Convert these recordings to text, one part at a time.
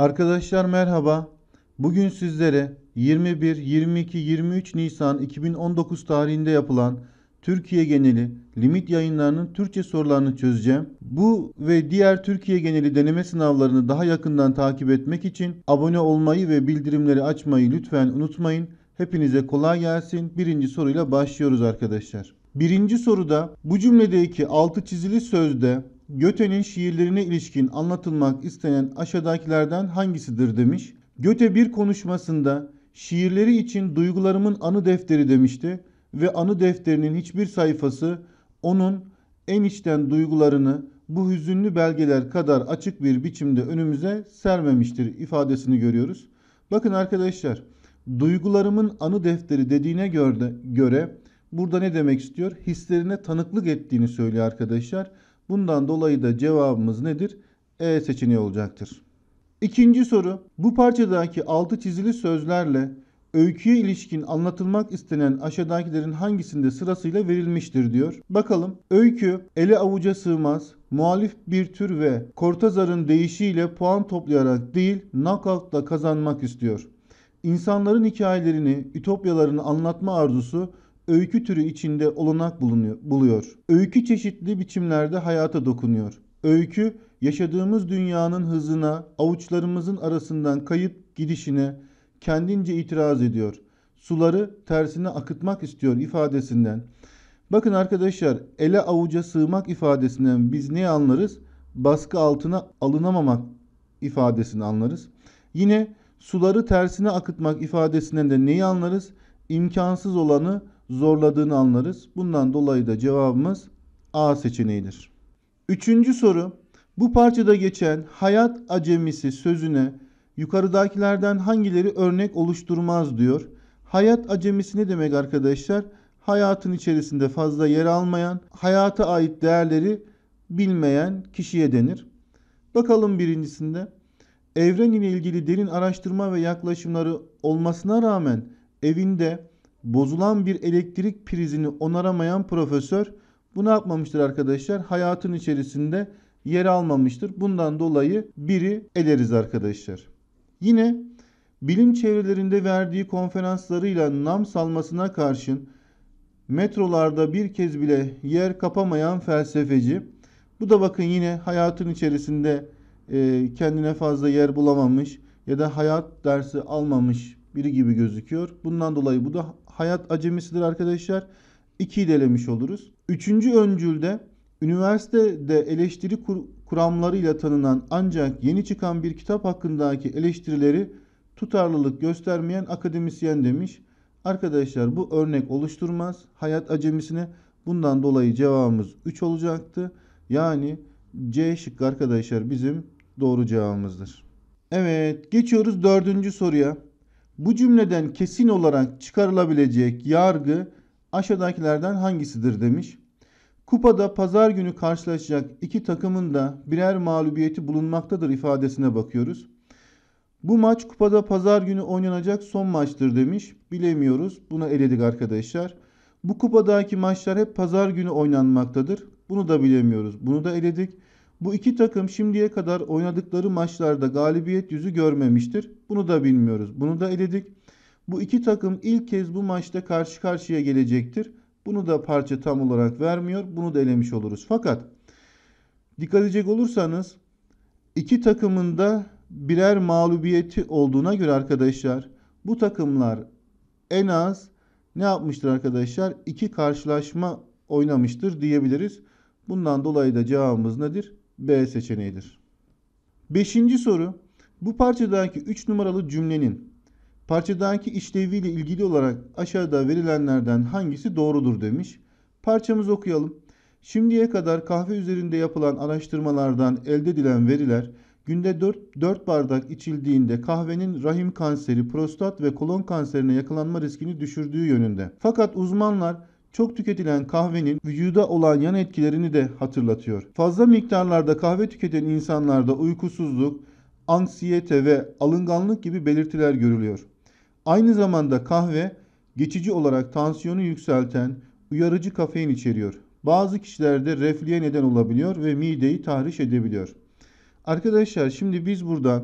Arkadaşlar merhaba. Bugün sizlere 21, 22, 23 Nisan 2019 tarihinde yapılan Türkiye geneli limit yayınlarının Türkçe sorularını çözeceğim. Bu ve diğer Türkiye geneli deneme sınavlarını daha yakından takip etmek için abone olmayı ve bildirimleri açmayı lütfen unutmayın. Hepinize kolay gelsin. Birinci soruyla başlıyoruz arkadaşlar. Birinci soruda bu cümledeki altı çizili sözde Göte'nin şiirlerine ilişkin anlatılmak istenen aşağıdakilerden hangisidir demiş. Göte bir konuşmasında şiirleri için duygularımın anı defteri demişti ve anı defterinin hiçbir sayfası onun en içten duygularını bu hüzünlü belgeler kadar açık bir biçimde önümüze sermemiştir ifadesini görüyoruz. Bakın arkadaşlar duygularımın anı defteri dediğine göre, göre burada ne demek istiyor? Hislerine tanıklık ettiğini söylüyor arkadaşlar. Bundan dolayı da cevabımız nedir? E seçeneği olacaktır. İkinci soru. Bu parçadaki altı çizili sözlerle öyküye ilişkin anlatılmak istenen aşağıdakilerin hangisinde sırasıyla verilmiştir diyor. Bakalım. Öykü ele avuca sığmaz, muhalif bir tür ve Kortazar'ın deyişiyle puan toplayarak değil knockoutla kazanmak istiyor. İnsanların hikayelerini, ütopyalarını anlatma arzusu öykü türü içinde olanak bulunuyor, buluyor. Öykü çeşitli biçimlerde hayata dokunuyor. Öykü yaşadığımız dünyanın hızına, avuçlarımızın arasından kayıp gidişine kendince itiraz ediyor. Suları tersine akıtmak istiyor ifadesinden. Bakın arkadaşlar ele avuca sığmak ifadesinden biz ne anlarız? Baskı altına alınamamak ifadesini anlarız. Yine suları tersine akıtmak ifadesinden de neyi anlarız? İmkansız olanı zorladığını anlarız. Bundan dolayı da cevabımız A seçeneğidir. Üçüncü soru. Bu parçada geçen hayat acemisi sözüne yukarıdakilerden hangileri örnek oluşturmaz diyor. Hayat acemisi ne demek arkadaşlar? Hayatın içerisinde fazla yer almayan, hayata ait değerleri bilmeyen kişiye denir. Bakalım birincisinde. Evren ile ilgili derin araştırma ve yaklaşımları olmasına rağmen evinde bozulan bir elektrik prizini onaramayan profesör bu ne yapmamıştır arkadaşlar? Hayatın içerisinde yer almamıştır. Bundan dolayı biri eleriz arkadaşlar. Yine bilim çevrelerinde verdiği konferanslarıyla nam salmasına karşın metrolarda bir kez bile yer kapamayan felsefeci. Bu da bakın yine hayatın içerisinde e, kendine fazla yer bulamamış ya da hayat dersi almamış biri gibi gözüküyor. Bundan dolayı bu da hayat acemisidir arkadaşlar. 2 ile elemiş oluruz. Üçüncü öncülde üniversitede eleştiri kur kuramlarıyla tanınan ancak yeni çıkan bir kitap hakkındaki eleştirileri tutarlılık göstermeyen akademisyen demiş. Arkadaşlar bu örnek oluşturmaz hayat acemisine. Bundan dolayı cevabımız 3 olacaktı. Yani C şıkkı arkadaşlar bizim doğru cevabımızdır. Evet geçiyoruz dördüncü soruya. Bu cümleden kesin olarak çıkarılabilecek yargı aşağıdakilerden hangisidir demiş. Kupada pazar günü karşılaşacak iki takımın da birer mağlubiyeti bulunmaktadır ifadesine bakıyoruz. Bu maç kupada pazar günü oynanacak son maçtır demiş. Bilemiyoruz. Buna eledik arkadaşlar. Bu kupadaki maçlar hep pazar günü oynanmaktadır. Bunu da bilemiyoruz. Bunu da eledik. Bu iki takım şimdiye kadar oynadıkları maçlarda galibiyet yüzü görmemiştir. Bunu da bilmiyoruz. Bunu da eledik. Bu iki takım ilk kez bu maçta karşı karşıya gelecektir. Bunu da parça tam olarak vermiyor. Bunu da elemiş oluruz. Fakat dikkat edecek olursanız iki takımın da birer mağlubiyeti olduğuna göre arkadaşlar bu takımlar en az ne yapmıştır arkadaşlar? İki karşılaşma oynamıştır diyebiliriz. Bundan dolayı da cevabımız nedir? B seçeneğidir. Beşinci soru. Bu parçadaki 3 numaralı cümlenin parçadaki işleviyle ilgili olarak aşağıda verilenlerden hangisi doğrudur demiş. Parçamızı okuyalım. Şimdiye kadar kahve üzerinde yapılan araştırmalardan elde edilen veriler günde 4, 4 bardak içildiğinde kahvenin rahim kanseri, prostat ve kolon kanserine yakalanma riskini düşürdüğü yönünde. Fakat uzmanlar çok tüketilen kahvenin vücuda olan yan etkilerini de hatırlatıyor. Fazla miktarlarda kahve tüketen insanlarda uykusuzluk, anksiyete ve alınganlık gibi belirtiler görülüyor. Aynı zamanda kahve geçici olarak tansiyonu yükselten uyarıcı kafein içeriyor. Bazı kişilerde refliye neden olabiliyor ve mideyi tahriş edebiliyor. Arkadaşlar şimdi biz burada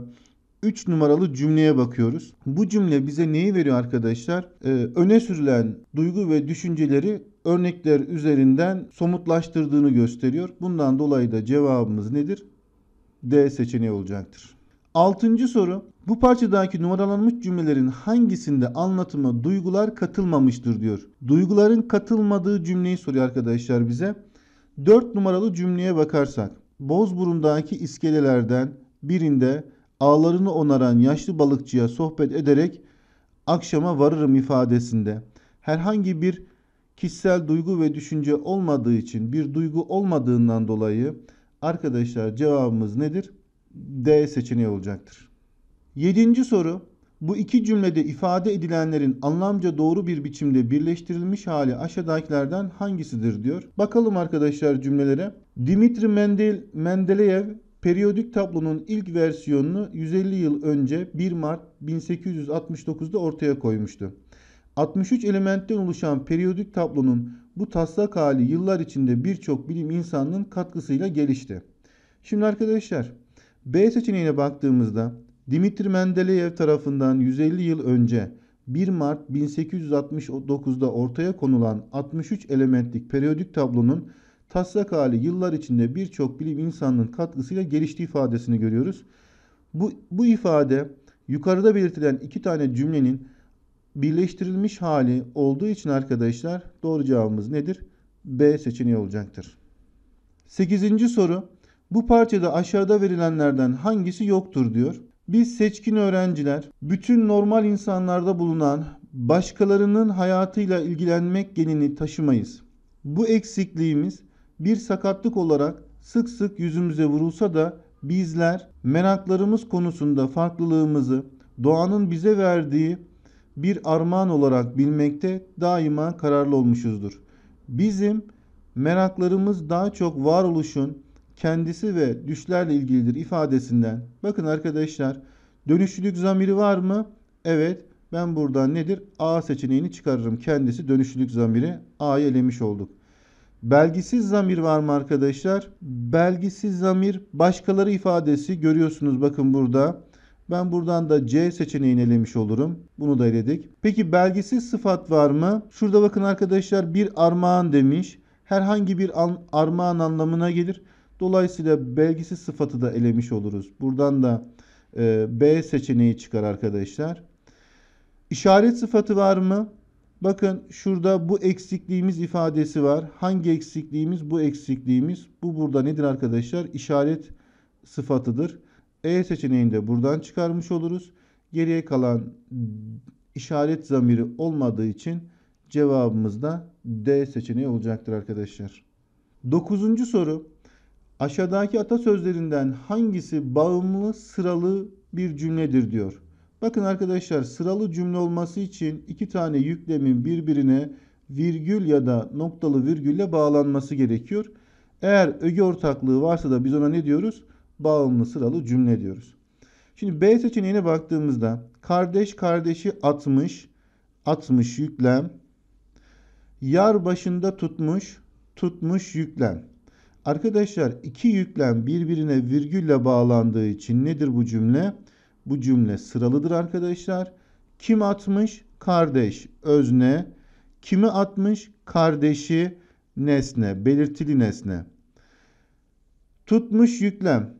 3 numaralı cümleye bakıyoruz. Bu cümle bize neyi veriyor arkadaşlar? Ee, öne sürülen duygu ve düşünceleri örnekler üzerinden somutlaştırdığını gösteriyor. Bundan dolayı da cevabımız nedir? D seçeneği olacaktır. Altıncı soru. Bu parçadaki numaralanmış cümlelerin hangisinde anlatıma duygular katılmamıştır diyor. Duyguların katılmadığı cümleyi soruyor arkadaşlar bize. 4 numaralı cümleye bakarsak. Bozburun'daki iskelelerden birinde ağlarını onaran yaşlı balıkçıya sohbet ederek akşama varırım ifadesinde herhangi bir kişisel duygu ve düşünce olmadığı için bir duygu olmadığından dolayı arkadaşlar cevabımız nedir? D seçeneği olacaktır. Yedinci soru bu iki cümlede ifade edilenlerin anlamca doğru bir biçimde birleştirilmiş hali aşağıdakilerden hangisidir diyor. Bakalım arkadaşlar cümlelere. Dimitri Mendel, Mendeleyev Periyodik tablonun ilk versiyonunu 150 yıl önce 1 Mart 1869'da ortaya koymuştu. 63 elementten oluşan periyodik tablonun bu taslak hali yıllar içinde birçok bilim insanının katkısıyla gelişti. Şimdi arkadaşlar B seçeneğine baktığımızda Dimitri Mendeleev tarafından 150 yıl önce 1 Mart 1869'da ortaya konulan 63 elementlik periyodik tablonun taslak hali yıllar içinde birçok bilim insanının katkısıyla gelişti ifadesini görüyoruz. Bu, bu ifade yukarıda belirtilen iki tane cümlenin birleştirilmiş hali olduğu için arkadaşlar doğru cevabımız nedir? B seçeneği olacaktır. Sekizinci soru. Bu parçada aşağıda verilenlerden hangisi yoktur diyor. Biz seçkin öğrenciler bütün normal insanlarda bulunan başkalarının hayatıyla ilgilenmek genini taşımayız. Bu eksikliğimiz bir sakatlık olarak sık sık yüzümüze vurulsa da bizler meraklarımız konusunda farklılığımızı doğanın bize verdiği bir armağan olarak bilmekte daima kararlı olmuşuzdur. Bizim meraklarımız daha çok varoluşun kendisi ve düşlerle ilgilidir ifadesinden. Bakın arkadaşlar dönüşlülük zamiri var mı? Evet ben buradan nedir? A seçeneğini çıkarırım. Kendisi dönüşlülük zamiri A'yı elemiş olduk. Belgisiz zamir var mı arkadaşlar? Belgisiz zamir başkaları ifadesi görüyorsunuz bakın burada. Ben buradan da C seçeneğini elemiş olurum. Bunu da eledik. Peki belgisiz sıfat var mı? Şurada bakın arkadaşlar bir armağan demiş. Herhangi bir armağan anlamına gelir. Dolayısıyla belgisiz sıfatı da elemiş oluruz. Buradan da e, B seçeneği çıkar arkadaşlar. İşaret sıfatı var mı? Bakın şurada bu eksikliğimiz ifadesi var. Hangi eksikliğimiz? Bu eksikliğimiz. Bu burada nedir arkadaşlar? İşaret sıfatıdır. E seçeneğini de buradan çıkarmış oluruz. Geriye kalan işaret zamiri olmadığı için cevabımız da D seçeneği olacaktır arkadaşlar. Dokuzuncu soru. Aşağıdaki atasözlerinden hangisi bağımlı sıralı bir cümledir diyor. Bakın arkadaşlar sıralı cümle olması için iki tane yüklemin birbirine virgül ya da noktalı virgülle bağlanması gerekiyor. Eğer öge ortaklığı varsa da biz ona ne diyoruz? Bağımlı sıralı cümle diyoruz. Şimdi B seçeneğine baktığımızda kardeş kardeşi atmış, atmış yüklem. Yar başında tutmuş, tutmuş yüklem. Arkadaşlar iki yüklem birbirine virgülle bağlandığı için nedir bu cümle? Bu cümle sıralıdır arkadaşlar. Kim atmış? Kardeş, özne. Kimi atmış? Kardeşi, nesne, belirtili nesne. Tutmuş yüklem.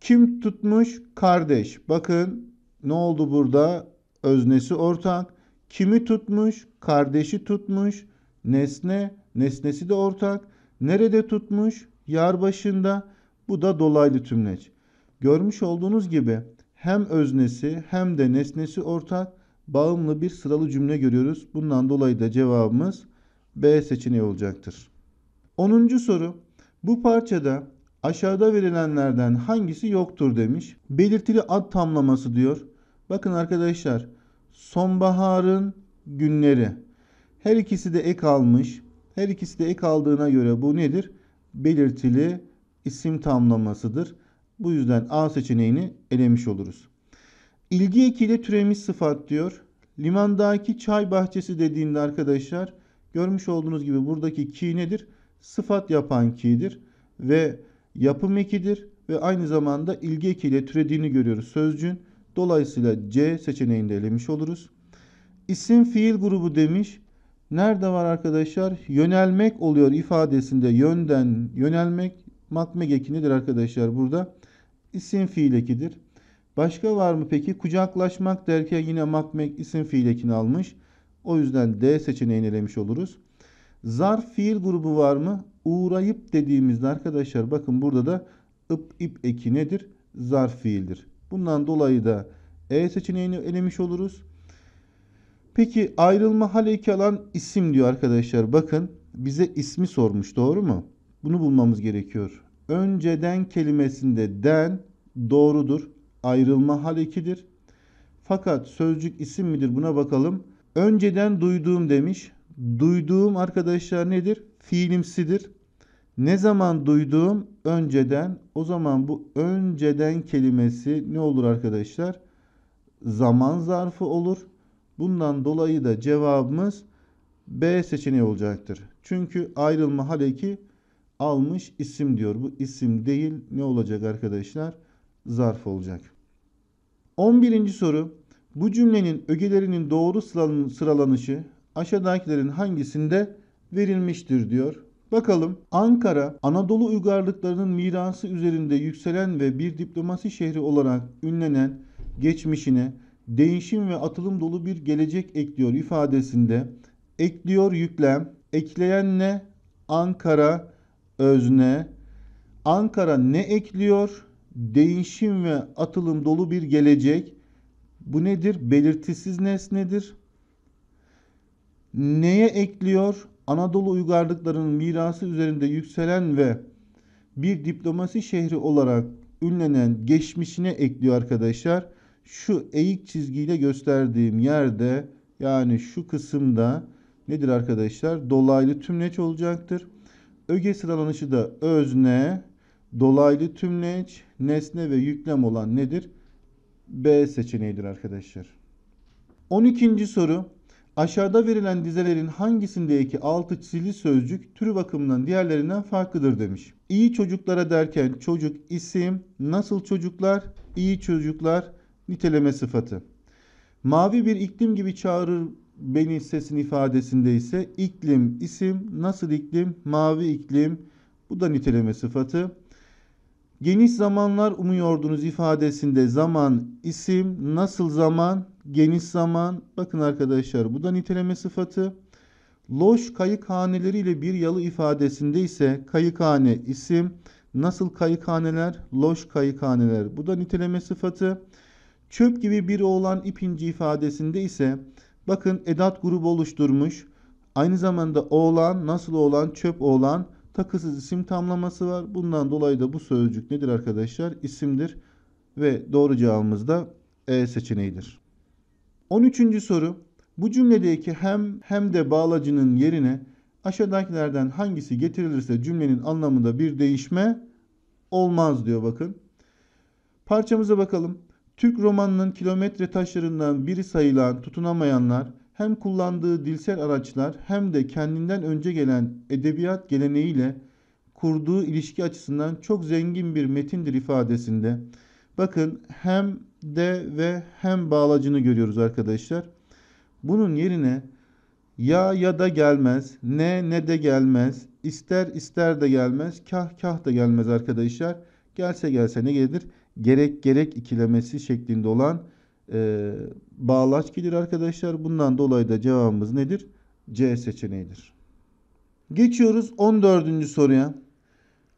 Kim tutmuş? Kardeş. Bakın ne oldu burada? Öznesi ortak. Kimi tutmuş? Kardeşi tutmuş. Nesne, nesnesi de ortak. Nerede tutmuş? Yar başında. Bu da dolaylı tümleç. Görmüş olduğunuz gibi hem öznesi hem de nesnesi ortak bağımlı bir sıralı cümle görüyoruz. Bundan dolayı da cevabımız B seçeneği olacaktır. 10. soru. Bu parçada aşağıda verilenlerden hangisi yoktur demiş. Belirtili ad tamlaması diyor. Bakın arkadaşlar sonbaharın günleri. Her ikisi de ek almış. Her ikisi de ek aldığına göre bu nedir? Belirtili isim tamlamasıdır. Bu yüzden A seçeneğini elemiş oluruz. İlgi ekiyle türemiş sıfat diyor. Limandaki çay bahçesi dediğinde arkadaşlar görmüş olduğunuz gibi buradaki ki nedir? Sıfat yapan ki'dir ve yapım ekidir ve aynı zamanda ilgi ekiyle türediğini görüyoruz sözcüğün. Dolayısıyla C seçeneğini elemiş oluruz. İsim fiil grubu demiş. Nerede var arkadaşlar? Yönelmek oluyor ifadesinde yönden yönelmek. Matmek ekinidir arkadaşlar burada isim fiil ekidir. Başka var mı peki? Kucaklaşmak derken yine makmek isim fiil ekini almış. O yüzden D seçeneğini elemiş oluruz. Zarf fiil grubu var mı? Uğrayıp dediğimizde arkadaşlar bakın burada da ıp ip eki nedir? Zarf fiildir. Bundan dolayı da E seçeneğini elemiş oluruz. Peki ayrılma hal eki alan isim diyor arkadaşlar. Bakın bize ismi sormuş doğru mu? Bunu bulmamız gerekiyor önceden kelimesinde den doğrudur. Ayrılma hal 2'dir. Fakat sözcük isim midir buna bakalım. Önceden duyduğum demiş. Duyduğum arkadaşlar nedir? Fiilimsidir. Ne zaman duyduğum? Önceden. O zaman bu önceden kelimesi ne olur arkadaşlar? Zaman zarfı olur. Bundan dolayı da cevabımız B seçeneği olacaktır. Çünkü ayrılma hal 2 almış isim diyor. Bu isim değil ne olacak arkadaşlar? Zarf olacak. 11. soru. Bu cümlenin ögelerinin doğru sıralanışı aşağıdakilerin hangisinde verilmiştir diyor. Bakalım Ankara Anadolu uygarlıklarının mirası üzerinde yükselen ve bir diplomasi şehri olarak ünlenen geçmişine değişim ve atılım dolu bir gelecek ekliyor ifadesinde ekliyor yüklem Ekleyen ne? Ankara özne Ankara ne ekliyor? Değişim ve atılım dolu bir gelecek. Bu nedir? Belirtisiz nesnedir. Neye ekliyor? Anadolu uygarlıklarının mirası üzerinde yükselen ve bir diplomasi şehri olarak ünlenen geçmişine ekliyor arkadaşlar. Şu eğik çizgiyle gösterdiğim yerde yani şu kısımda nedir arkadaşlar? Dolaylı tümleç olacaktır. Öge sıralanışı da özne, dolaylı tümleç, nesne ve yüklem olan nedir? B seçeneğidir arkadaşlar. 12. soru. Aşağıda verilen dizelerin hangisindeki altı çizili sözcük türü bakımından diğerlerinden farklıdır demiş. İyi çocuklara derken çocuk isim, nasıl çocuklar, iyi çocuklar niteleme sıfatı. Mavi bir iklim gibi çağırır beni sesin ifadesinde ise iklim isim, nasıl iklim? Mavi iklim. Bu da niteleme sıfatı. Geniş zamanlar umuyordunuz ifadesinde zaman isim, nasıl zaman, geniş zaman. Bakın arkadaşlar bu da niteleme sıfatı. Loş kayıkhaneleriyle bir yalı ifadesinde ise kayıkhane isim, nasıl kayıkhaneler, loş kayıkhaneler. Bu da niteleme sıfatı. Çöp gibi bir oğlan ipinci ifadesinde ise Bakın edat grubu oluşturmuş. Aynı zamanda oğlan, nasıl oğlan, çöp oğlan takısız isim tamlaması var. Bundan dolayı da bu sözcük nedir arkadaşlar? İsimdir ve doğru cevabımız da E seçeneğidir. 13. soru. Bu cümledeki hem hem de bağlacının yerine aşağıdakilerden hangisi getirilirse cümlenin anlamında bir değişme olmaz diyor bakın. Parçamıza bakalım. Türk romanının kilometre taşlarından biri sayılan tutunamayanlar hem kullandığı dilsel araçlar hem de kendinden önce gelen edebiyat geleneğiyle kurduğu ilişki açısından çok zengin bir metindir ifadesinde. Bakın hem de ve hem bağlacını görüyoruz arkadaşlar. Bunun yerine ya ya da gelmez, ne ne de gelmez, ister ister de gelmez, kah kah da gelmez arkadaşlar. Gelse gelse ne gelir? gerek gerek ikilemesi şeklinde olan e, bağlaç gelir arkadaşlar. Bundan dolayı da cevabımız nedir? C seçeneğidir. Geçiyoruz 14. soruya.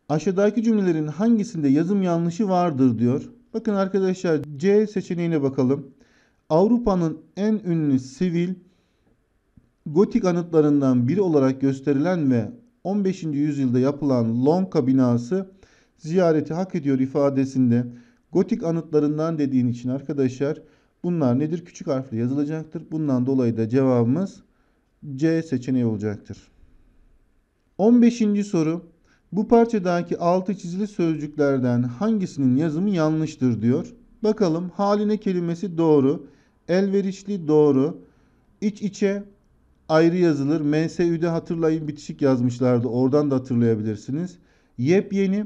Aşağıdaki cümlelerin hangisinde yazım yanlışı vardır diyor. Bakın arkadaşlar C seçeneğine bakalım. Avrupa'nın en ünlü sivil gotik anıtlarından biri olarak gösterilen ve 15. yüzyılda yapılan Lonka binası ziyareti hak ediyor ifadesinde gotik anıtlarından dediğin için arkadaşlar bunlar nedir? Küçük harfle yazılacaktır. Bundan dolayı da cevabımız C seçeneği olacaktır. 15. soru. Bu parçadaki altı çizili sözcüklerden hangisinin yazımı yanlıştır diyor. Bakalım haline kelimesi doğru. Elverişli doğru. iç içe ayrı yazılır. MSÜ'de hatırlayın bitişik yazmışlardı. Oradan da hatırlayabilirsiniz. Yepyeni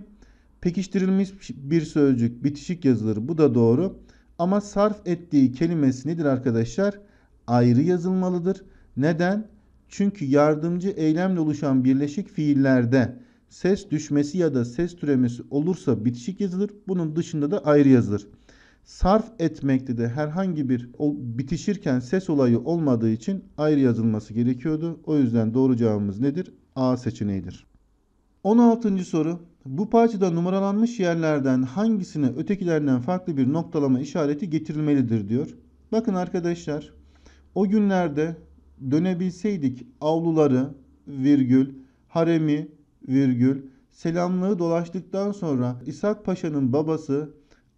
Pekiştirilmiş bir sözcük bitişik yazılır. Bu da doğru. Ama sarf ettiği kelimesi nedir arkadaşlar? Ayrı yazılmalıdır. Neden? Çünkü yardımcı eylemle oluşan birleşik fiillerde ses düşmesi ya da ses türemesi olursa bitişik yazılır. Bunun dışında da ayrı yazılır. Sarf etmekte de herhangi bir bitişirken ses olayı olmadığı için ayrı yazılması gerekiyordu. O yüzden doğru cevabımız nedir? A seçeneğidir. 16. soru bu parçada numaralanmış yerlerden hangisine ötekilerden farklı bir noktalama işareti getirilmelidir diyor. Bakın arkadaşlar o günlerde dönebilseydik avluları virgül haremi virgül selamlığı dolaştıktan sonra İshak Paşa'nın babası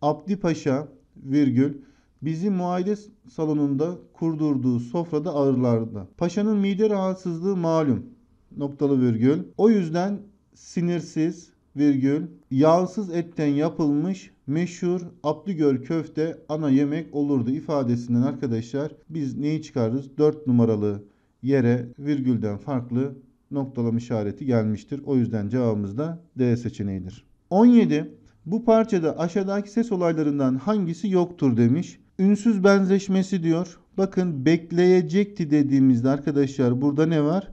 Abdi Paşa virgül bizi muayede salonunda kurdurduğu sofrada ağırlardı. Paşa'nın mide rahatsızlığı malum noktalı virgül. O yüzden sinirsiz, virgül yağsız etten yapılmış meşhur Abdügöl köfte ana yemek olurdu ifadesinden arkadaşlar biz neyi çıkarırız? 4 numaralı yere virgülden farklı noktalama işareti gelmiştir. O yüzden cevabımız da D seçeneğidir. 17. Bu parçada aşağıdaki ses olaylarından hangisi yoktur demiş. Ünsüz benzeşmesi diyor. Bakın bekleyecekti dediğimizde arkadaşlar burada ne var?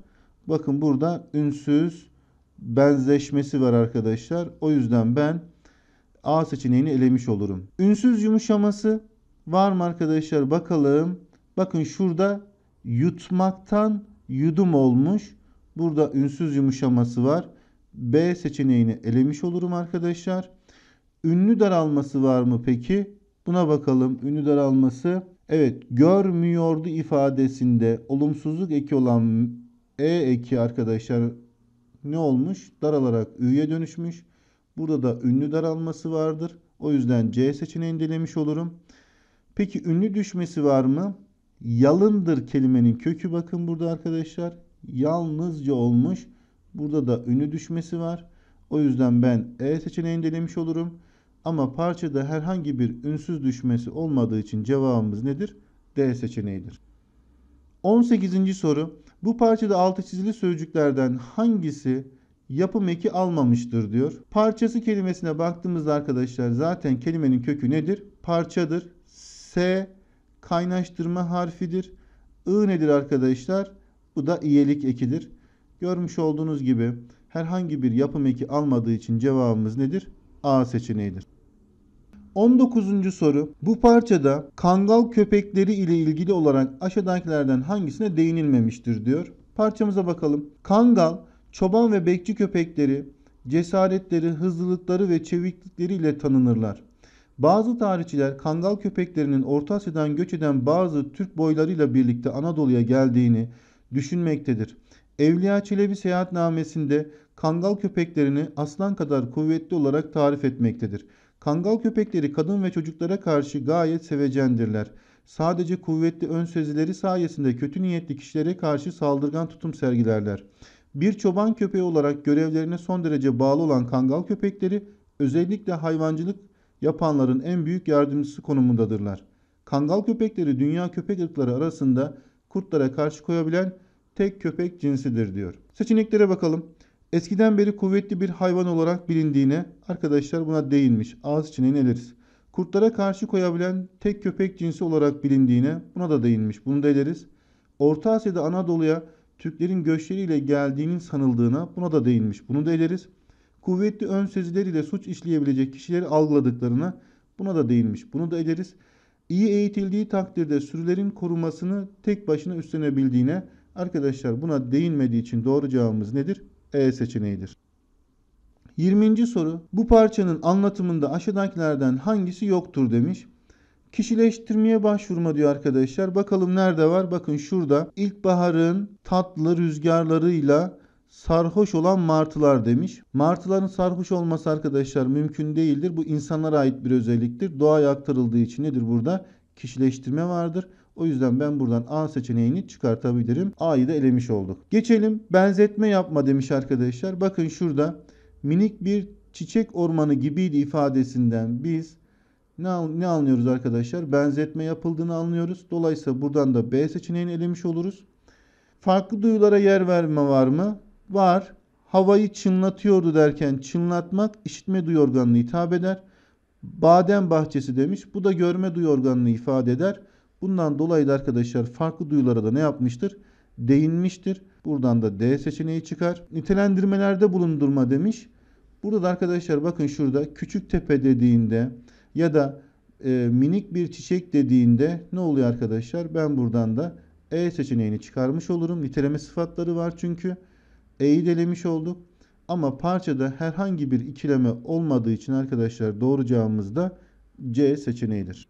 Bakın burada ünsüz benzeşmesi var arkadaşlar. O yüzden ben A seçeneğini elemiş olurum. Ünsüz yumuşaması var mı arkadaşlar? Bakalım. Bakın şurada yutmaktan yudum olmuş. Burada ünsüz yumuşaması var. B seçeneğini elemiş olurum arkadaşlar. Ünlü daralması var mı peki? Buna bakalım. Ünlü daralması. Evet görmüyordu ifadesinde olumsuzluk eki olan E eki arkadaşlar ne olmuş? Daralarak Ü'ye dönüşmüş. Burada da ünlü daralması vardır. O yüzden C seçeneğini dilemiş olurum. Peki ünlü düşmesi var mı? Yalındır kelimenin kökü bakın burada arkadaşlar. Yalnızca olmuş. Burada da ünlü düşmesi var. O yüzden ben E seçeneğini dilemiş olurum. Ama parçada herhangi bir ünsüz düşmesi olmadığı için cevabımız nedir? D seçeneğidir. 18. soru. Bu parçada altı çizili sözcüklerden hangisi yapım eki almamıştır diyor. Parçası kelimesine baktığımızda arkadaşlar zaten kelimenin kökü nedir? Parçadır. S kaynaştırma harfidir. I nedir arkadaşlar? Bu da iyelik ekidir. Görmüş olduğunuz gibi herhangi bir yapım eki almadığı için cevabımız nedir? A seçeneğidir. 19. soru. Bu parçada kangal köpekleri ile ilgili olarak aşağıdakilerden hangisine değinilmemiştir diyor. Parçamıza bakalım. Kangal, çoban ve bekçi köpekleri cesaretleri, hızlılıkları ve çeviklikleri ile tanınırlar. Bazı tarihçiler kangal köpeklerinin Orta Asya'dan göç eden bazı Türk boylarıyla birlikte Anadolu'ya geldiğini düşünmektedir. Evliya Çelebi seyahatnamesinde kangal köpeklerini aslan kadar kuvvetli olarak tarif etmektedir. Kangal köpekleri kadın ve çocuklara karşı gayet sevecendirler. Sadece kuvvetli ön sezileri sayesinde kötü niyetli kişilere karşı saldırgan tutum sergilerler. Bir çoban köpeği olarak görevlerine son derece bağlı olan kangal köpekleri özellikle hayvancılık yapanların en büyük yardımcısı konumundadırlar. Kangal köpekleri dünya köpek ırkları arasında kurtlara karşı koyabilen tek köpek cinsidir diyor. Seçeneklere bakalım. Eskiden beri kuvvetli bir hayvan olarak bilindiğine arkadaşlar buna değinmiş. Ağız içine ineriz. Kurtlara karşı koyabilen tek köpek cinsi olarak bilindiğine buna da değinmiş. Bunu da ederiz. Orta Asya'da Anadolu'ya Türklerin göçleriyle geldiğinin sanıldığına buna da değinmiş. Bunu da ederiz. Kuvvetli ön sözleriyle suç işleyebilecek kişileri algıladıklarına buna da değinmiş. Bunu da ederiz. İyi eğitildiği takdirde sürülerin korumasını tek başına üstlenebildiğine arkadaşlar buna değinmediği için doğru cevabımız nedir? E seçeneğidir. 20. soru. Bu parçanın anlatımında aşağıdakilerden hangisi yoktur demiş. Kişileştirmeye başvurma diyor arkadaşlar. Bakalım nerede var? Bakın şurada. İlkbaharın tatlı rüzgarlarıyla sarhoş olan martılar demiş. Martıların sarhoş olması arkadaşlar mümkün değildir. Bu insanlara ait bir özelliktir. Doğaya aktarıldığı için nedir burada? Kişileştirme vardır. O yüzden ben buradan A seçeneğini çıkartabilirim. A'yı da elemiş olduk. Geçelim benzetme yapma demiş arkadaşlar. Bakın şurada minik bir çiçek ormanı gibiydi ifadesinden biz ne, ne anlıyoruz arkadaşlar? Benzetme yapıldığını anlıyoruz. Dolayısıyla buradan da B seçeneğini elemiş oluruz. Farklı duyulara yer verme var mı? Var. Havayı çınlatıyordu derken çınlatmak işitme duyorganını organına hitap eder. Badem bahçesi demiş. Bu da görme duyorganını ifade eder. Bundan dolayı da arkadaşlar farklı duyulara da ne yapmıştır? Değinmiştir. Buradan da D seçeneği çıkar. Nitelendirmelerde bulundurma demiş. Burada da arkadaşlar bakın şurada küçük tepe dediğinde ya da e, minik bir çiçek dediğinde ne oluyor arkadaşlar? Ben buradan da E seçeneğini çıkarmış olurum. Niteleme sıfatları var çünkü. E'yi delemiş olduk. Ama parçada herhangi bir ikileme olmadığı için arkadaşlar doğru cevabımız da C seçeneğidir.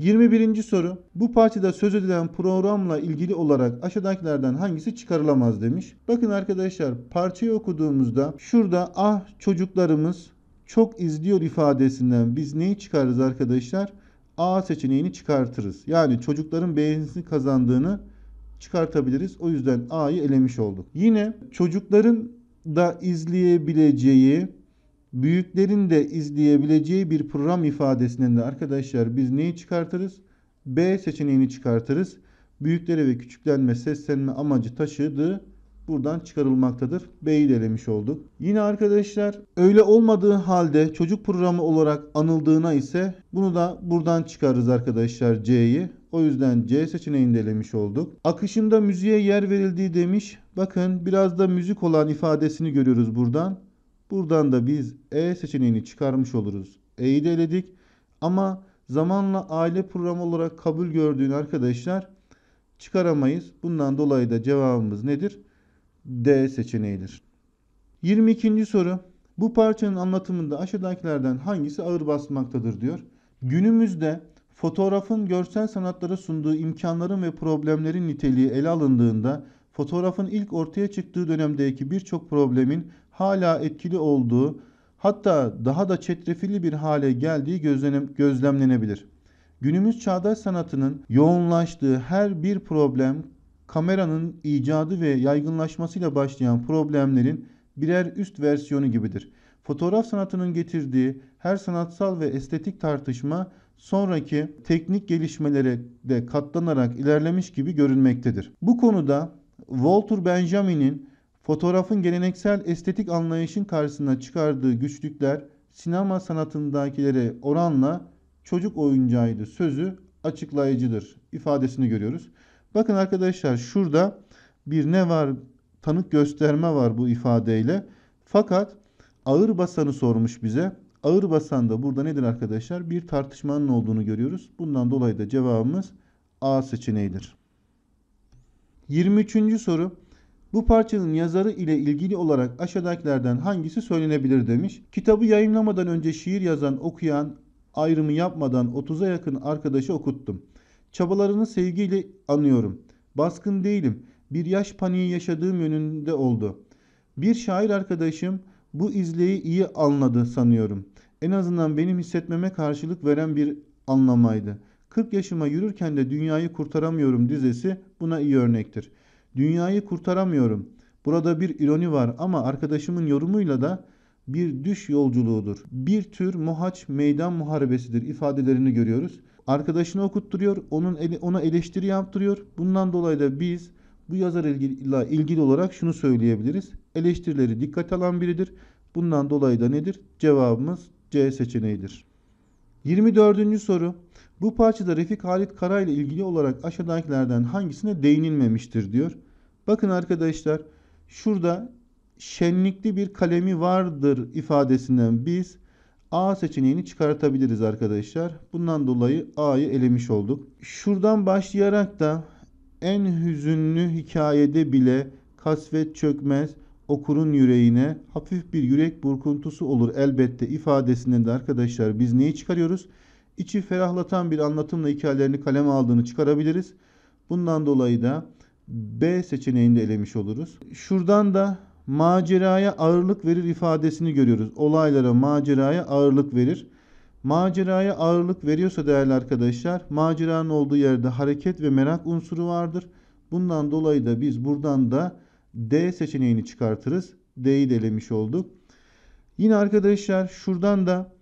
21. soru. Bu parçada söz edilen programla ilgili olarak aşağıdakilerden hangisi çıkarılamaz demiş. Bakın arkadaşlar parçayı okuduğumuzda şurada ah çocuklarımız çok izliyor ifadesinden biz neyi çıkarırız arkadaşlar? A seçeneğini çıkartırız. Yani çocukların beğenisini kazandığını çıkartabiliriz. O yüzden A'yı elemiş olduk. Yine çocukların da izleyebileceği büyüklerin de izleyebileceği bir program ifadesinden de arkadaşlar biz neyi çıkartırız? B seçeneğini çıkartırız. Büyüklere ve küçüklenme seslenme amacı taşıdığı buradan çıkarılmaktadır. B'yi de olduk. Yine arkadaşlar öyle olmadığı halde çocuk programı olarak anıldığına ise bunu da buradan çıkarırız arkadaşlar C'yi. O yüzden C seçeneğini de olduk. Akışında müziğe yer verildiği demiş. Bakın biraz da müzik olan ifadesini görüyoruz buradan. Buradan da biz E seçeneğini çıkarmış oluruz. E'yi de eledik. Ama zamanla aile programı olarak kabul gördüğün arkadaşlar çıkaramayız. Bundan dolayı da cevabımız nedir? D seçeneğidir. 22. soru. Bu parçanın anlatımında aşağıdakilerden hangisi ağır basmaktadır diyor. Günümüzde fotoğrafın görsel sanatlara sunduğu imkanların ve problemlerin niteliği ele alındığında fotoğrafın ilk ortaya çıktığı dönemdeki birçok problemin hala etkili olduğu hatta daha da çetrefilli bir hale geldiği gözlenim gözlemlenebilir. Günümüz çağdaş sanatının yoğunlaştığı her bir problem kameranın icadı ve yaygınlaşmasıyla başlayan problemlerin birer üst versiyonu gibidir. Fotoğraf sanatının getirdiği her sanatsal ve estetik tartışma sonraki teknik gelişmelere de katlanarak ilerlemiş gibi görünmektedir. Bu konuda Walter Benjamin'in Fotoğrafın geleneksel estetik anlayışın karşısına çıkardığı güçlükler sinema sanatındakilere oranla çocuk oyuncağıydı sözü açıklayıcıdır ifadesini görüyoruz. Bakın arkadaşlar şurada bir ne var tanık gösterme var bu ifadeyle. Fakat ağır basanı sormuş bize. Ağır basanda burada nedir arkadaşlar? Bir tartışmanın olduğunu görüyoruz. Bundan dolayı da cevabımız A seçeneğidir. 23. soru. Bu parçanın yazarı ile ilgili olarak aşağıdakilerden hangisi söylenebilir demiş. Kitabı yayınlamadan önce şiir yazan, okuyan, ayrımı yapmadan 30'a yakın arkadaşı okuttum. Çabalarını sevgiyle anıyorum. Baskın değilim. Bir yaş paniği yaşadığım yönünde oldu. Bir şair arkadaşım bu izleyi iyi anladı sanıyorum. En azından benim hissetmeme karşılık veren bir anlamaydı. 40 yaşıma yürürken de dünyayı kurtaramıyorum dizesi buna iyi örnektir. Dünyayı kurtaramıyorum. Burada bir ironi var ama arkadaşımın yorumuyla da bir düş yolculuğudur. Bir tür muhaç meydan muharebesidir ifadelerini görüyoruz. Arkadaşını okutturuyor, onun ele, ona eleştiri yaptırıyor. Bundan dolayı da biz bu yazar ilgili, ilgili olarak şunu söyleyebiliriz. Eleştirileri dikkat alan biridir. Bundan dolayı da nedir? Cevabımız C seçeneğidir. 24. soru. Bu parçada Refik Halit Kara ile ilgili olarak aşağıdakilerden hangisine değinilmemiştir diyor. Bakın arkadaşlar şurada şenlikli bir kalemi vardır ifadesinden biz A seçeneğini çıkartabiliriz arkadaşlar. Bundan dolayı A'yı elemiş olduk. Şuradan başlayarak da en hüzünlü hikayede bile kasvet çökmez okurun yüreğine hafif bir yürek burkuntusu olur elbette ifadesinden de arkadaşlar biz neyi çıkarıyoruz? İçi ferahlatan bir anlatımla hikayelerini kaleme aldığını çıkarabiliriz. Bundan dolayı da B seçeneğini de elemiş oluruz. Şuradan da maceraya ağırlık verir ifadesini görüyoruz. Olaylara maceraya ağırlık verir. Maceraya ağırlık veriyorsa değerli arkadaşlar, maceranın olduğu yerde hareket ve merak unsuru vardır. Bundan dolayı da biz buradan da D seçeneğini çıkartırız. D'yi de elemiş olduk. Yine arkadaşlar şuradan da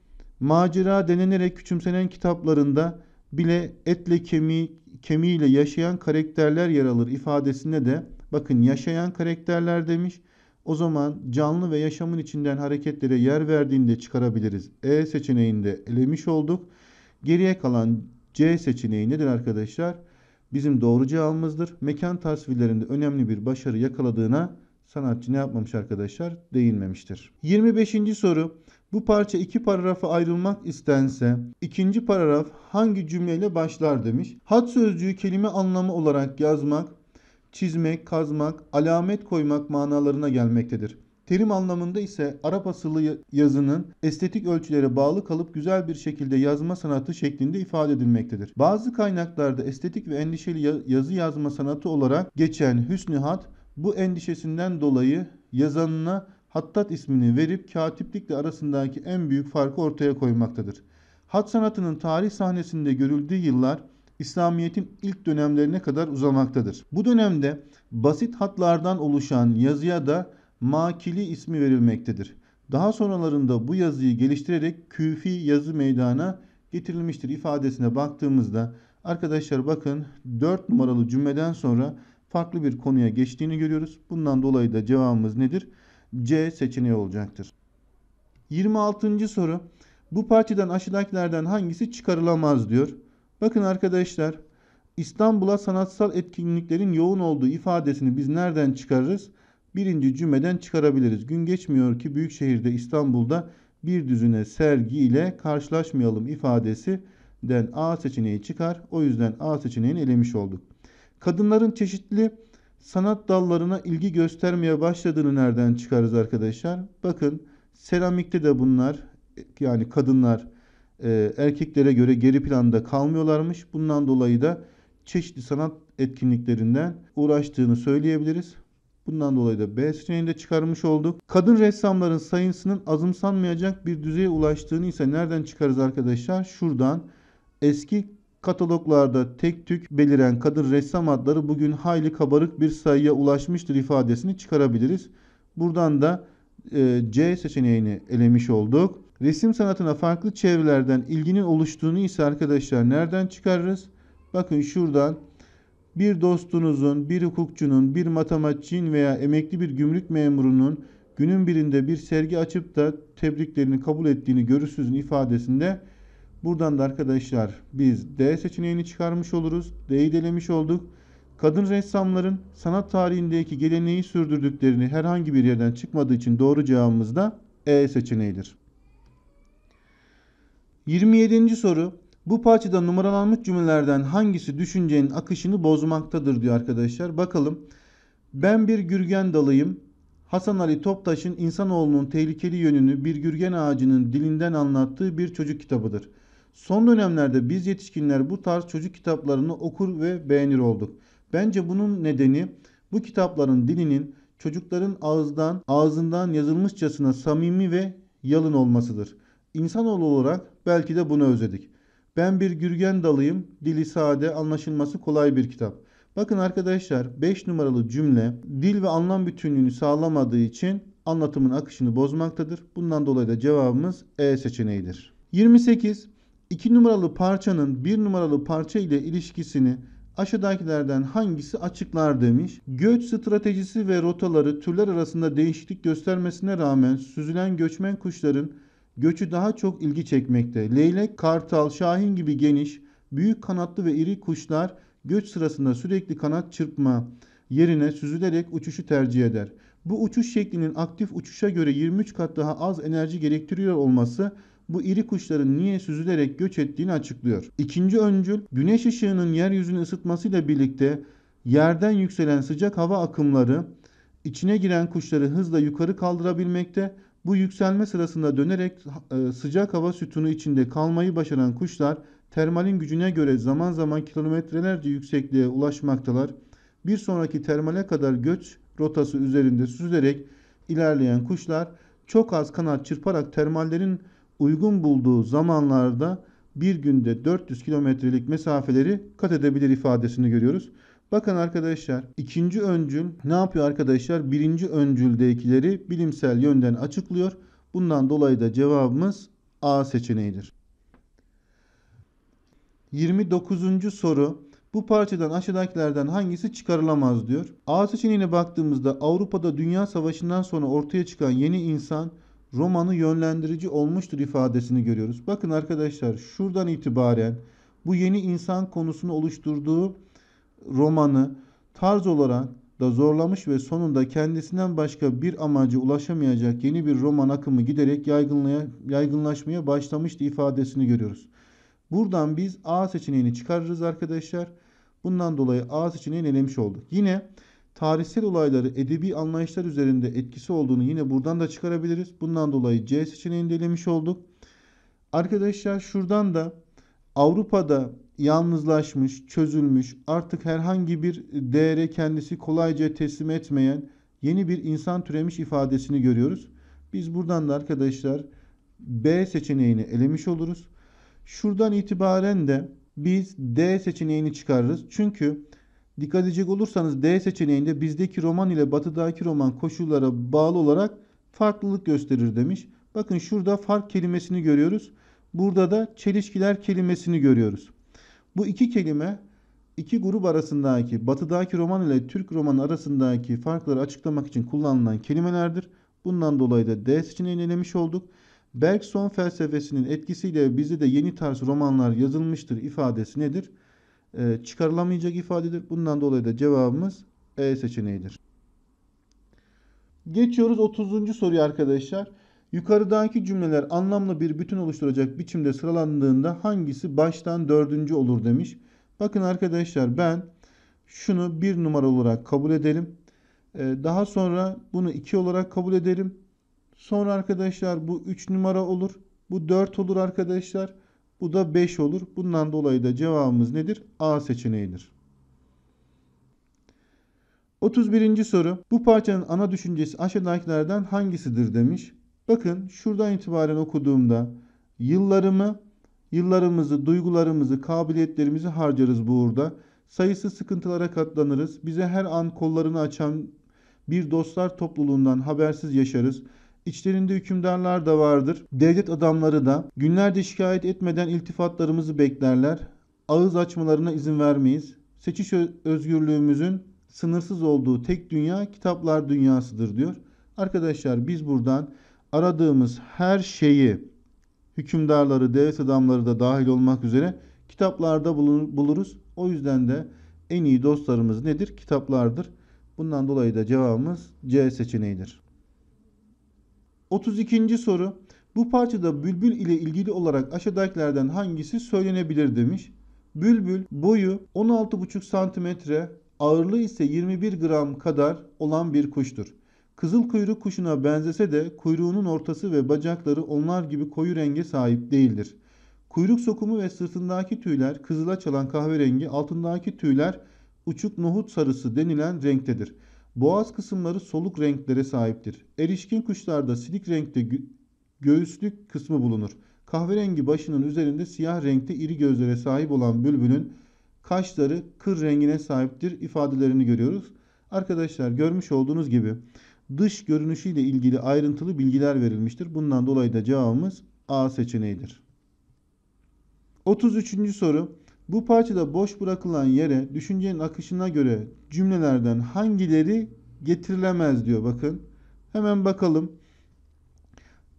macera denenerek küçümsenen kitaplarında bile etle kemiği, kemiğiyle yaşayan karakterler yer alır ifadesinde de bakın yaşayan karakterler demiş. O zaman canlı ve yaşamın içinden hareketlere yer verdiğinde çıkarabiliriz. E seçeneğinde elemiş olduk. Geriye kalan C seçeneği nedir arkadaşlar? bizim doğru cevabımızdır. Mekan tasvirlerinde önemli bir başarı yakaladığına sanatçı ne yapmamış arkadaşlar? Değinmemiştir. 25. soru. Bu parça iki paragrafa ayrılmak istense ikinci paragraf hangi cümleyle başlar demiş. Hat sözcüğü kelime anlamı olarak yazmak, çizmek, kazmak, alamet koymak manalarına gelmektedir. Terim anlamında ise Arap asıllı yazının estetik ölçülere bağlı kalıp güzel bir şekilde yazma sanatı şeklinde ifade edilmektedir. Bazı kaynaklarda estetik ve endişeli yazı yazma sanatı olarak geçen Hüsnü Hat bu endişesinden dolayı yazanına Hattat ismini verip katiplikle arasındaki en büyük farkı ortaya koymaktadır. Hat sanatının tarih sahnesinde görüldüğü yıllar İslamiyet'in ilk dönemlerine kadar uzamaktadır. Bu dönemde basit hatlardan oluşan yazıya da Makili ismi verilmektedir. Daha sonralarında bu yazıyı geliştirerek küfi yazı meydana getirilmiştir ifadesine baktığımızda arkadaşlar bakın 4 numaralı cümleden sonra farklı bir konuya geçtiğini görüyoruz. Bundan dolayı da cevabımız nedir? C seçeneği olacaktır. 26. soru. Bu partiden aşağıdakilerden hangisi çıkarılamaz diyor. Bakın arkadaşlar İstanbul'a sanatsal etkinliklerin yoğun olduğu ifadesini biz nereden çıkarırız? birinci cümleden çıkarabiliriz. Gün geçmiyor ki büyük şehirde İstanbul'da bir düzüne sergi ile karşılaşmayalım ifadesi den A seçeneği çıkar. O yüzden A seçeneğini elemiş olduk. Kadınların çeşitli sanat dallarına ilgi göstermeye başladığını nereden çıkarız arkadaşlar? Bakın seramikte de bunlar yani kadınlar e, erkeklere göre geri planda kalmıyorlarmış. Bundan dolayı da çeşitli sanat etkinliklerinden uğraştığını söyleyebiliriz. Bundan dolayı da B seçeneğini de çıkarmış olduk. Kadın ressamların sayısının azımsanmayacak bir düzeye ulaştığını ise nereden çıkarız arkadaşlar? Şuradan eski kataloglarda tek tük beliren kadın ressam adları bugün hayli kabarık bir sayıya ulaşmıştır ifadesini çıkarabiliriz. Buradan da e, C seçeneğini elemiş olduk. Resim sanatına farklı çevrelerden ilginin oluştuğunu ise arkadaşlar nereden çıkarırız? Bakın şuradan bir dostunuzun, bir hukukçunun, bir matematikçinin veya emekli bir gümrük memurunun günün birinde bir sergi açıp da tebriklerini kabul ettiğini görürsünüz ifadesinde. Buradan da arkadaşlar biz D seçeneğini çıkarmış oluruz. D'yi delemiş olduk. Kadın ressamların sanat tarihindeki geleneği sürdürdüklerini herhangi bir yerden çıkmadığı için doğru cevabımız da E seçeneğidir. 27. soru bu parçada numaralanmış cümlelerden hangisi düşüncenin akışını bozmaktadır diyor arkadaşlar. Bakalım. Ben bir gürgen dalıyım. Hasan Ali Toptaş'ın insanoğlunun tehlikeli yönünü bir gürgen ağacının dilinden anlattığı bir çocuk kitabıdır. Son dönemlerde biz yetişkinler bu tarz çocuk kitaplarını okur ve beğenir olduk. Bence bunun nedeni bu kitapların dilinin çocukların ağızdan ağzından yazılmışçasına samimi ve yalın olmasıdır. İnsanoğlu olarak belki de bunu özledik. Ben bir gürgen dalıyım. Dili sade, anlaşılması kolay bir kitap. Bakın arkadaşlar 5 numaralı cümle dil ve anlam bütünlüğünü sağlamadığı için anlatımın akışını bozmaktadır. Bundan dolayı da cevabımız E seçeneğidir. 28. 2 numaralı parçanın 1 numaralı parça ile ilişkisini aşağıdakilerden hangisi açıklar demiş. Göç stratejisi ve rotaları türler arasında değişiklik göstermesine rağmen süzülen göçmen kuşların göçü daha çok ilgi çekmekte. Leylek, kartal, şahin gibi geniş, büyük kanatlı ve iri kuşlar göç sırasında sürekli kanat çırpma yerine süzülerek uçuşu tercih eder. Bu uçuş şeklinin aktif uçuşa göre 23 kat daha az enerji gerektiriyor olması bu iri kuşların niye süzülerek göç ettiğini açıklıyor. İkinci öncül, güneş ışığının yeryüzünü ısıtmasıyla birlikte yerden yükselen sıcak hava akımları içine giren kuşları hızla yukarı kaldırabilmekte bu yükselme sırasında dönerek e, sıcak hava sütunu içinde kalmayı başaran kuşlar termalin gücüne göre zaman zaman kilometrelerce yüksekliğe ulaşmaktalar. Bir sonraki termale kadar göç rotası üzerinde süzerek ilerleyen kuşlar çok az kanat çırparak termallerin uygun bulduğu zamanlarda bir günde 400 kilometrelik mesafeleri kat edebilir ifadesini görüyoruz. Bakın arkadaşlar ikinci öncül ne yapıyor arkadaşlar? Birinci öncüldekileri bilimsel yönden açıklıyor. Bundan dolayı da cevabımız A seçeneğidir. 29. soru. Bu parçadan aşağıdakilerden hangisi çıkarılamaz diyor. A seçeneğine baktığımızda Avrupa'da Dünya Savaşı'ndan sonra ortaya çıkan yeni insan romanı yönlendirici olmuştur ifadesini görüyoruz. Bakın arkadaşlar şuradan itibaren bu yeni insan konusunu oluşturduğu romanı tarz olarak da zorlamış ve sonunda kendisinden başka bir amacı ulaşamayacak yeni bir roman akımı giderek yaygınlaşmaya başlamıştı ifadesini görüyoruz. Buradan biz A seçeneğini çıkarırız arkadaşlar. Bundan dolayı A seçeneğini elemiş olduk. Yine tarihsel olayları edebi anlayışlar üzerinde etkisi olduğunu yine buradan da çıkarabiliriz. Bundan dolayı C seçeneğini elemiş olduk. Arkadaşlar şuradan da Avrupa'da yalnızlaşmış, çözülmüş, artık herhangi bir değere kendisi kolayca teslim etmeyen yeni bir insan türemiş ifadesini görüyoruz. Biz buradan da arkadaşlar B seçeneğini elemiş oluruz. Şuradan itibaren de biz D seçeneğini çıkarırız. Çünkü dikkat edecek olursanız D seçeneğinde bizdeki roman ile batıdaki roman koşullara bağlı olarak farklılık gösterir demiş. Bakın şurada fark kelimesini görüyoruz. Burada da çelişkiler kelimesini görüyoruz. Bu iki kelime iki grup arasındaki batıdaki roman ile Türk romanı arasındaki farkları açıklamak için kullanılan kelimelerdir. Bundan dolayı da D seçeneği elemiş olduk. Bergson felsefesinin etkisiyle bizde de yeni tarz romanlar yazılmıştır ifadesi nedir? E, çıkarılamayacak ifadedir. Bundan dolayı da cevabımız E seçeneğidir. Geçiyoruz 30. soruya arkadaşlar. Yukarıdaki cümleler anlamlı bir bütün oluşturacak biçimde sıralandığında hangisi baştan dördüncü olur demiş. Bakın arkadaşlar ben şunu bir numara olarak kabul edelim. Ee, daha sonra bunu iki olarak kabul edelim. Sonra arkadaşlar bu üç numara olur. Bu dört olur arkadaşlar. Bu da beş olur. Bundan dolayı da cevabımız nedir? A seçeneğidir. 31. soru. Bu parçanın ana düşüncesi aşağıdakilerden hangisidir demiş. Bakın şuradan itibaren okuduğumda yıllarımı, yıllarımızı, duygularımızı, kabiliyetlerimizi harcarız bu uğurda. Sayısız sıkıntılara katlanırız. Bize her an kollarını açan bir dostlar topluluğundan habersiz yaşarız. İçlerinde hükümdarlar da vardır. Devlet adamları da Günlerde şikayet etmeden iltifatlarımızı beklerler. Ağız açmalarına izin vermeyiz. Seçiş özgürlüğümüzün sınırsız olduğu tek dünya kitaplar dünyasıdır diyor. Arkadaşlar biz buradan aradığımız her şeyi hükümdarları, devlet adamları da dahil olmak üzere kitaplarda buluruz. O yüzden de en iyi dostlarımız nedir? Kitaplardır. Bundan dolayı da cevabımız C seçeneğidir. 32. soru. Bu parçada bülbül ile ilgili olarak aşağıdakilerden hangisi söylenebilir demiş. Bülbül boyu 16,5 cm, ağırlığı ise 21 gram kadar olan bir kuştur. Kızıl kuyruk kuşuna benzese de kuyruğunun ortası ve bacakları onlar gibi koyu renge sahip değildir. Kuyruk sokumu ve sırtındaki tüyler kızıla çalan kahverengi, altındaki tüyler uçuk nohut sarısı denilen renktedir. Boğaz kısımları soluk renklere sahiptir. Erişkin kuşlarda silik renkte gö göğüslük kısmı bulunur. Kahverengi başının üzerinde siyah renkte iri gözlere sahip olan bülbülün kaşları kır rengine sahiptir ifadelerini görüyoruz. Arkadaşlar görmüş olduğunuz gibi dış görünüşüyle ilgili ayrıntılı bilgiler verilmiştir. Bundan dolayı da cevabımız A seçeneğidir. 33. soru. Bu parçada boş bırakılan yere düşüncenin akışına göre cümlelerden hangileri getirilemez diyor bakın. Hemen bakalım.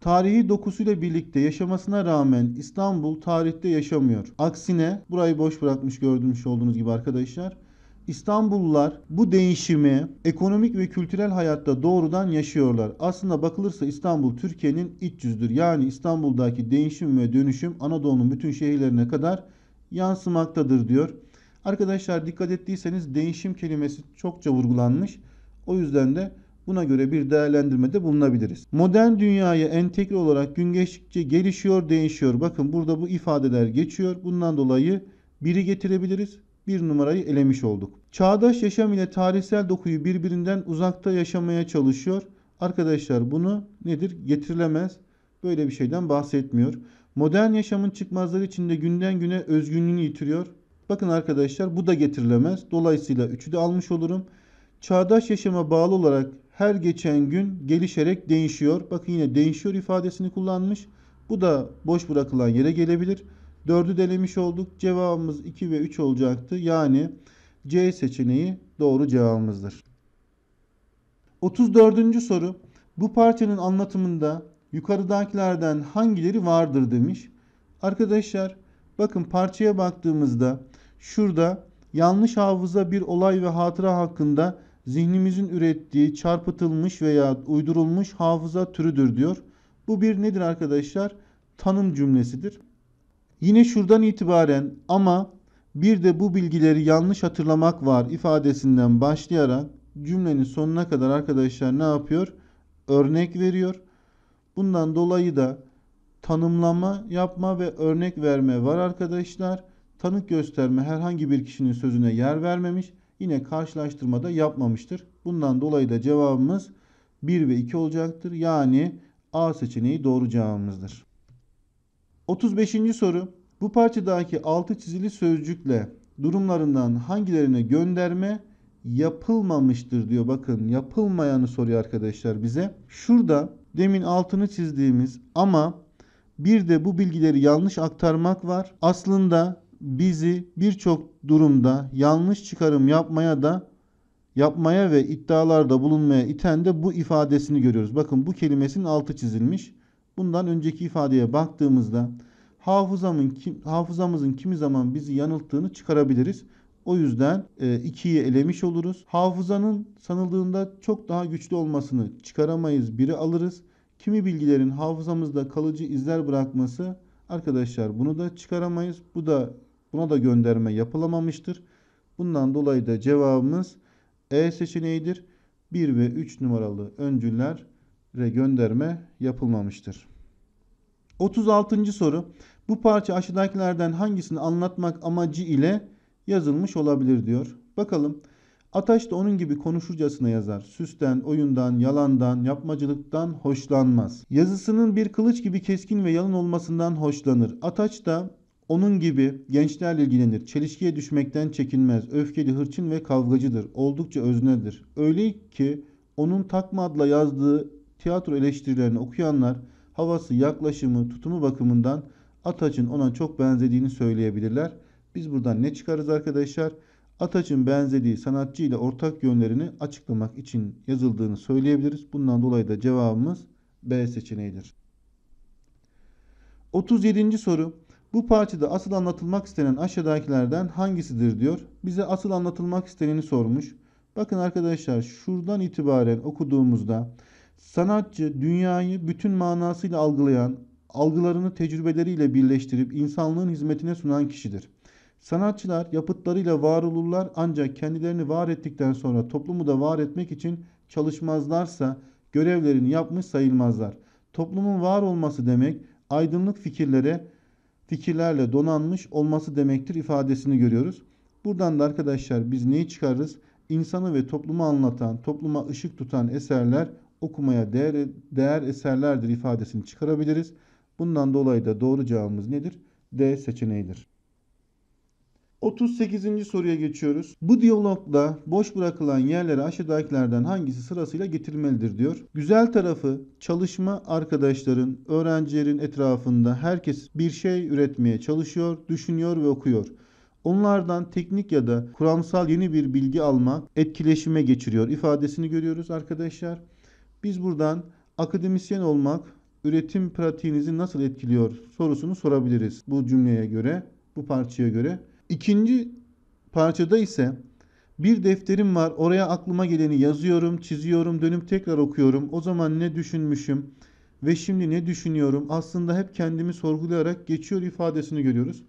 Tarihi dokusuyla birlikte yaşamasına rağmen İstanbul tarihte yaşamıyor. Aksine burayı boş bırakmış gördüğünüz olduğunuz gibi arkadaşlar. İstanbullular bu değişimi ekonomik ve kültürel hayatta doğrudan yaşıyorlar. Aslında bakılırsa İstanbul Türkiye'nin iç yüzdür. Yani İstanbul'daki değişim ve dönüşüm Anadolu'nun bütün şehirlerine kadar yansımaktadır diyor. Arkadaşlar dikkat ettiyseniz değişim kelimesi çokça vurgulanmış. O yüzden de Buna göre bir değerlendirmede bulunabiliriz. Modern dünyaya entegre olarak gün geçtikçe gelişiyor, değişiyor. Bakın burada bu ifadeler geçiyor. Bundan dolayı biri getirebiliriz, bir numarayı elemiş olduk. Çağdaş yaşam ile tarihsel dokuyu birbirinden uzakta yaşamaya çalışıyor. Arkadaşlar bunu nedir? Getirilemez. Böyle bir şeyden bahsetmiyor. Modern yaşamın çıkmazları içinde günden güne özgünlüğünü yitiriyor. Bakın arkadaşlar bu da getirilemez. Dolayısıyla 3'ü de almış olurum. Çağdaş yaşama bağlı olarak her geçen gün gelişerek değişiyor. Bakın yine değişiyor ifadesini kullanmış. Bu da boş bırakılan yere gelebilir. 4'ü delemiş olduk. Cevabımız 2 ve 3 olacaktı. Yani C seçeneği doğru cevabımızdır. 34. soru. Bu parçanın anlatımında yukarıdakilerden hangileri vardır demiş. Arkadaşlar bakın parçaya baktığımızda şurada yanlış hafıza bir olay ve hatıra hakkında zihnimizin ürettiği çarpıtılmış veya uydurulmuş hafıza türüdür diyor. Bu bir nedir arkadaşlar? Tanım cümlesidir. Yine şuradan itibaren ama bir de bu bilgileri yanlış hatırlamak var ifadesinden başlayarak cümlenin sonuna kadar arkadaşlar ne yapıyor? Örnek veriyor. Bundan dolayı da tanımlama yapma ve örnek verme var arkadaşlar. Tanık gösterme herhangi bir kişinin sözüne yer vermemiş. Yine karşılaştırma da yapmamıştır. Bundan dolayı da cevabımız 1 ve 2 olacaktır. Yani A seçeneği doğru cevabımızdır. 35. soru. Bu parçadaki altı çizili sözcükle durumlarından hangilerine gönderme yapılmamıştır diyor. Bakın yapılmayanı soruyor arkadaşlar bize. Şurada demin altını çizdiğimiz ama bir de bu bilgileri yanlış aktarmak var. Aslında bizi birçok durumda yanlış çıkarım yapmaya da yapmaya ve iddialarda bulunmaya iten de bu ifadesini görüyoruz. Bakın bu kelimesinin altı çizilmiş. Bundan önceki ifadeye baktığımızda hafızamın kim, hafızamızın kimi zaman bizi yanılttığını çıkarabiliriz. O yüzden 2'yi e, elemiş oluruz. Hafızanın sanıldığında çok daha güçlü olmasını çıkaramayız. Biri alırız. Kimi bilgilerin hafızamızda kalıcı izler bırakması arkadaşlar bunu da çıkaramayız. Bu da buna da gönderme yapılamamıştır. Bundan dolayı da cevabımız E seçeneğidir. 1 ve 3 numaralı öncüler gönderme yapılmamıştır. 36. soru. Bu parça aşağıdakilerden hangisini anlatmak amacı ile yazılmış olabilir diyor. Bakalım. Ataş da onun gibi konuşurcasına yazar. Süsten, oyundan, yalandan, yapmacılıktan hoşlanmaz. Yazısının bir kılıç gibi keskin ve yalın olmasından hoşlanır. Ataş da onun gibi gençlerle ilgilenir. Çelişkiye düşmekten çekinmez. Öfkeli, hırçın ve kavgacıdır. Oldukça öznedir. Öyle ki onun takma adla yazdığı tiyatro eleştirilerini okuyanlar havası, yaklaşımı, tutumu bakımından Ataç'ın ona çok benzediğini söyleyebilirler. Biz buradan ne çıkarız arkadaşlar? Ataç'ın benzediği sanatçı ile ortak yönlerini açıklamak için yazıldığını söyleyebiliriz. Bundan dolayı da cevabımız B seçeneğidir. 37. soru. Bu parçada asıl anlatılmak istenen aşağıdakilerden hangisidir diyor. Bize asıl anlatılmak isteneni sormuş. Bakın arkadaşlar şuradan itibaren okuduğumuzda Sanatçı dünyayı bütün manasıyla algılayan, algılarını tecrübeleriyle birleştirip insanlığın hizmetine sunan kişidir. Sanatçılar yapıtlarıyla var olurlar ancak kendilerini var ettikten sonra toplumu da var etmek için çalışmazlarsa görevlerini yapmış sayılmazlar. Toplumun var olması demek aydınlık fikirlere, fikirlerle donanmış olması demektir ifadesini görüyoruz. Buradan da arkadaşlar biz neyi çıkarırız? İnsanı ve toplumu anlatan, topluma ışık tutan eserler okumaya değer, değer eserlerdir ifadesini çıkarabiliriz. Bundan dolayı da doğru cevabımız nedir? D seçeneğidir. 38. soruya geçiyoruz. Bu diyalogda boş bırakılan yerlere aşağıdakilerden hangisi sırasıyla getirilmelidir diyor. Güzel tarafı çalışma arkadaşların, öğrencilerin etrafında herkes bir şey üretmeye çalışıyor, düşünüyor ve okuyor. Onlardan teknik ya da kuramsal yeni bir bilgi almak etkileşime geçiriyor ifadesini görüyoruz arkadaşlar. Biz buradan akademisyen olmak üretim pratiğinizi nasıl etkiliyor sorusunu sorabiliriz bu cümleye göre, bu parçaya göre. İkinci parçada ise bir defterim var oraya aklıma geleni yazıyorum, çiziyorum, dönüp tekrar okuyorum. O zaman ne düşünmüşüm ve şimdi ne düşünüyorum aslında hep kendimi sorgulayarak geçiyor ifadesini görüyoruz.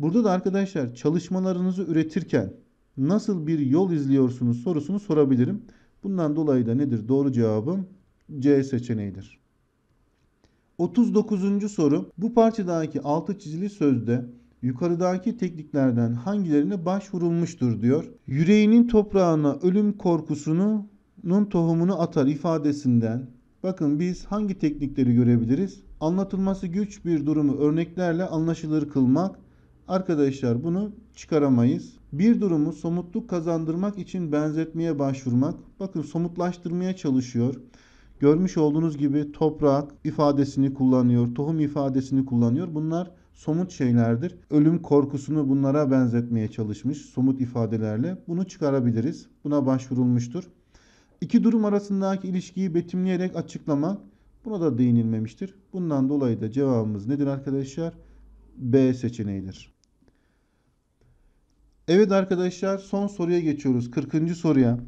Burada da arkadaşlar çalışmalarınızı üretirken nasıl bir yol izliyorsunuz sorusunu sorabilirim. Bundan dolayı da nedir? Doğru cevabım C seçeneğidir. 39. soru. Bu parçadaki altı çizili sözde yukarıdaki tekniklerden hangilerine başvurulmuştur diyor. Yüreğinin toprağına ölüm korkusunun tohumunu atar ifadesinden bakın biz hangi teknikleri görebiliriz? Anlatılması güç bir durumu örneklerle anlaşılır kılmak. Arkadaşlar bunu çıkaramayız bir durumu somutluk kazandırmak için benzetmeye başvurmak. Bakın somutlaştırmaya çalışıyor. Görmüş olduğunuz gibi toprak ifadesini kullanıyor, tohum ifadesini kullanıyor. Bunlar somut şeylerdir. Ölüm korkusunu bunlara benzetmeye çalışmış somut ifadelerle. Bunu çıkarabiliriz. Buna başvurulmuştur. İki durum arasındaki ilişkiyi betimleyerek açıklamak buna da değinilmemiştir. Bundan dolayı da cevabımız nedir arkadaşlar? B seçeneğidir. Evet arkadaşlar son soruya geçiyoruz. 40. soruya.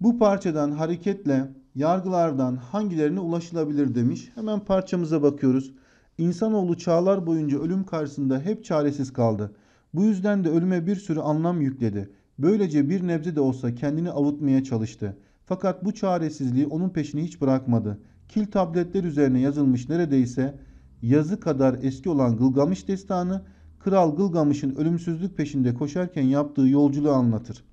Bu parçadan hareketle yargılardan hangilerine ulaşılabilir demiş. Hemen parçamıza bakıyoruz. İnsanoğlu çağlar boyunca ölüm karşısında hep çaresiz kaldı. Bu yüzden de ölüme bir sürü anlam yükledi. Böylece bir nebze de olsa kendini avutmaya çalıştı. Fakat bu çaresizliği onun peşini hiç bırakmadı. Kil tabletler üzerine yazılmış neredeyse yazı kadar eski olan Gılgamış destanı Kral Gılgamış'ın ölümsüzlük peşinde koşarken yaptığı yolculuğu anlatır.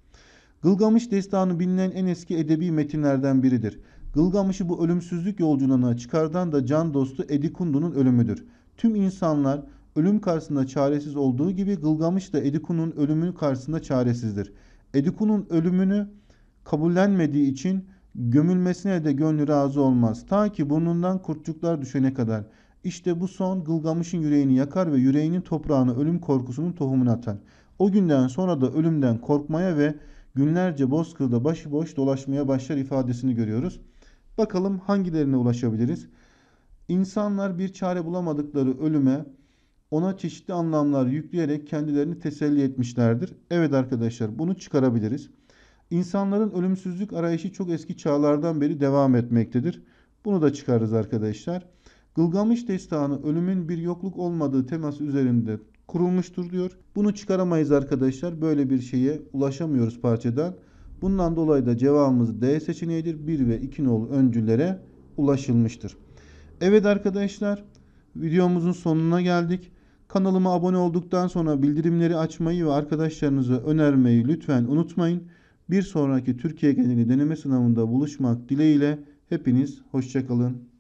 Gılgamış destanı bilinen en eski edebi metinlerden biridir. Gılgamış'ı bu ölümsüzlük yolculuğuna çıkardan da can dostu Edikundu'nun ölümüdür. Tüm insanlar ölüm karşısında çaresiz olduğu gibi Gılgamış da Edikundu'nun ölümü karşısında çaresizdir. Edikundu'nun ölümünü kabullenmediği için gömülmesine de gönlü razı olmaz. Ta ki burnundan kurtçuklar düşene kadar.'' İşte bu son Gılgamış'ın yüreğini yakar ve yüreğinin toprağını ölüm korkusunun tohumunu atar. O günden sonra da ölümden korkmaya ve günlerce bozkırda başıboş dolaşmaya başlar ifadesini görüyoruz. Bakalım hangilerine ulaşabiliriz? İnsanlar bir çare bulamadıkları ölüme ona çeşitli anlamlar yükleyerek kendilerini teselli etmişlerdir. Evet arkadaşlar bunu çıkarabiliriz. İnsanların ölümsüzlük arayışı çok eski çağlardan beri devam etmektedir. Bunu da çıkarırız arkadaşlar. Gılgamış destanı ölümün bir yokluk olmadığı temas üzerinde kurulmuştur diyor. Bunu çıkaramayız arkadaşlar. Böyle bir şeye ulaşamıyoruz parçadan. Bundan dolayı da cevabımız D seçeneğidir. 1 ve 2 nolu öncülere ulaşılmıştır. Evet arkadaşlar videomuzun sonuna geldik. Kanalıma abone olduktan sonra bildirimleri açmayı ve arkadaşlarınıza önermeyi lütfen unutmayın. Bir sonraki Türkiye geneli deneme sınavında buluşmak dileğiyle hepiniz hoşçakalın.